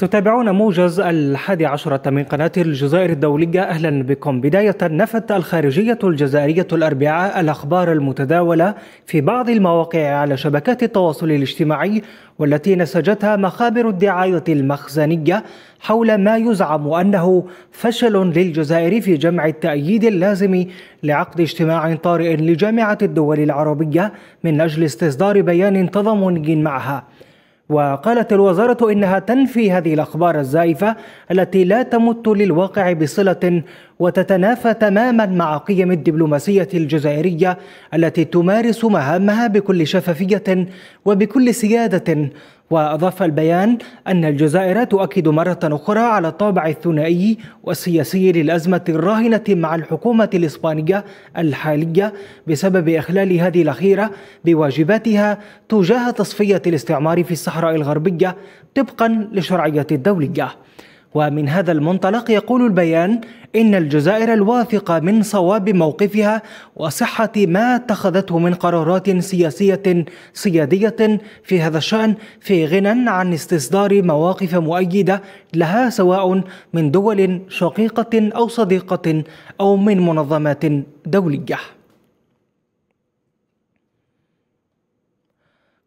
تتابعون موجز الحادي عشرة من قناة الجزائر الدولية أهلا بكم بداية نفت الخارجية الجزائرية الأربعاء الأخبار المتداولة في بعض المواقع على شبكات التواصل الاجتماعي والتي نسجتها مخابر الدعاية المخزنية حول ما يزعم أنه فشل للجزائر في جمع التأييد اللازم لعقد اجتماع طارئ لجامعة الدول العربية من أجل استصدار بيان تضامني معها وقالت الوزارة إنها تنفي هذه الأخبار الزائفة التي لا تمت للواقع بصلة وتتنافى تماما مع قيم الدبلوماسية الجزائرية التي تمارس مهامها بكل شفافية وبكل سيادة وأضاف البيان أن الجزائر تؤكد مرة أخرى على الطابع الثنائي والسياسي للأزمة الراهنة مع الحكومة الإسبانية الحالية بسبب إخلال هذه الأخيرة بواجباتها تجاه تصفية الاستعمار في الصحراء الغربية طبقا لشرعية الدولية ومن هذا المنطلق يقول البيان إن الجزائر الواثقة من صواب موقفها وصحة ما اتخذته من قرارات سياسية سيادية في هذا الشأن في غنى عن استصدار مواقف مؤيدة لها سواء من دول شقيقة أو صديقة أو من منظمات دولية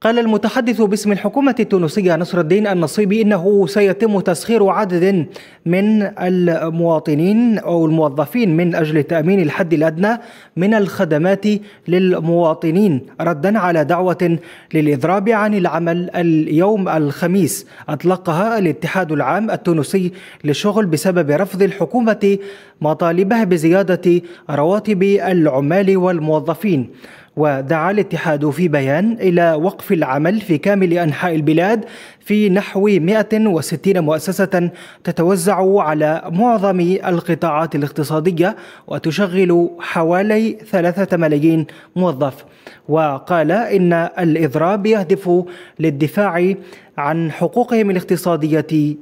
قال المتحدث باسم الحكومة التونسية نصر الدين النصيبي إنه سيتم تسخير عدد من المواطنين أو الموظفين من أجل تأمين الحد الأدنى من الخدمات للمواطنين ردا على دعوة للإضراب عن العمل اليوم الخميس أطلقها الاتحاد العام التونسي للشغل بسبب رفض الحكومة مطالبه بزيادة رواتب العمال والموظفين ودعا الاتحاد في بيان إلى وقف العمل في كامل أنحاء البلاد في نحو 160 مؤسسة تتوزع على معظم القطاعات الاقتصادية وتشغل حوالي 3 ملايين موظف وقال إن الإضراب يهدف للدفاع عن حقوقهم الاقتصادية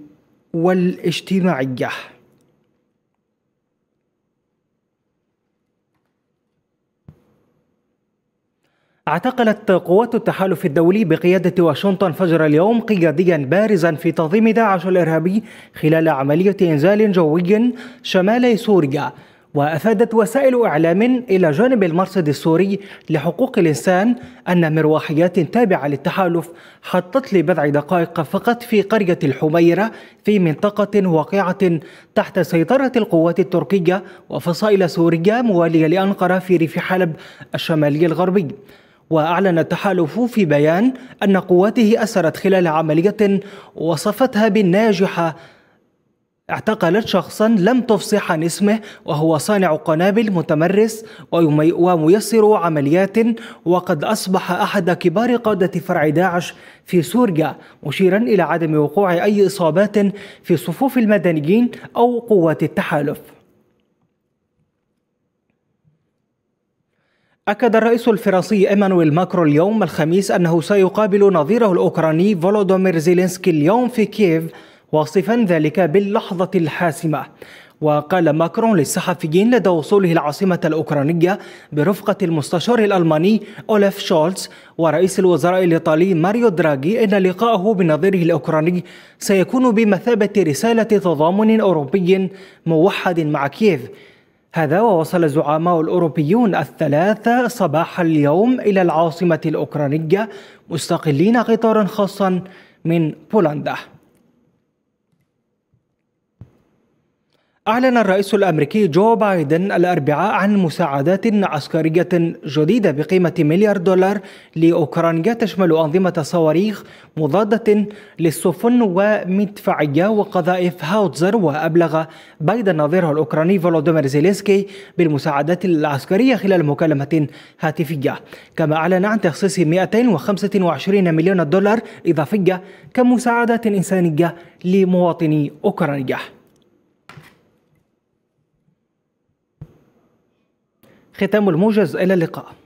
والاجتماعية اعتقلت قوات التحالف الدولي بقيادة واشنطن فجر اليوم قياديا بارزا في تنظيم داعش الإرهابي خلال عملية إنزال جوي شمال سوريا وأفادت وسائل إعلام إلى جانب المرصد السوري لحقوق الإنسان أن مروحيات تابعة للتحالف حطت لبضع دقائق فقط في قرية الحميرة في منطقة واقعة تحت سيطرة القوات التركية وفصائل سورية موالية لأنقرة في ريف حلب الشمالي الغربي وأعلن التحالف في بيان أن قواته أسرت خلال عملية وصفتها بالناجحة اعتقلت شخصا لم تفصح عن اسمه وهو صانع قنابل متمرس وميسر عمليات وقد أصبح أحد كبار قادة فرع داعش في سوريا مشيرا إلى عدم وقوع أي إصابات في صفوف المدنيين أو قوات التحالف أكد الرئيس الفرنسي إيمانويل ماكرون اليوم الخميس أنه سيقابل نظيره الأوكراني فولودومير زيلينسكي اليوم في كييف واصفا ذلك باللحظة الحاسمة وقال ماكرون للصحفيين لدى وصوله العاصمة الأوكرانية برفقة المستشار الألماني أوليف شولتز ورئيس الوزراء الإيطالي ماريو دراغي إن لقاءه بنظيره الأوكراني سيكون بمثابة رسالة تضامن أوروبي موحد مع كييف هذا ووصل الزعماء الأوروبيون الثلاثة صباح اليوم إلى العاصمة الأوكرانية مستقلين قطارا خاصا من بولندا أعلن الرئيس الأمريكي جو بايدن الأربعاء عن مساعدات عسكرية جديدة بقيمة مليار دولار لأوكرانيا تشمل أنظمة صواريخ مضادة للسفن ومدفعية وقذائف هاوتزر وأبلغ بايدن نظيره الأوكراني فولودومير زيلينسكي بالمساعدات العسكرية خلال مكالمة هاتفية كما أعلن عن تخصيص 225 مليون دولار إضافية كمساعدات إنسانية لمواطني أوكرانيا ختام الموجز إلى اللقاء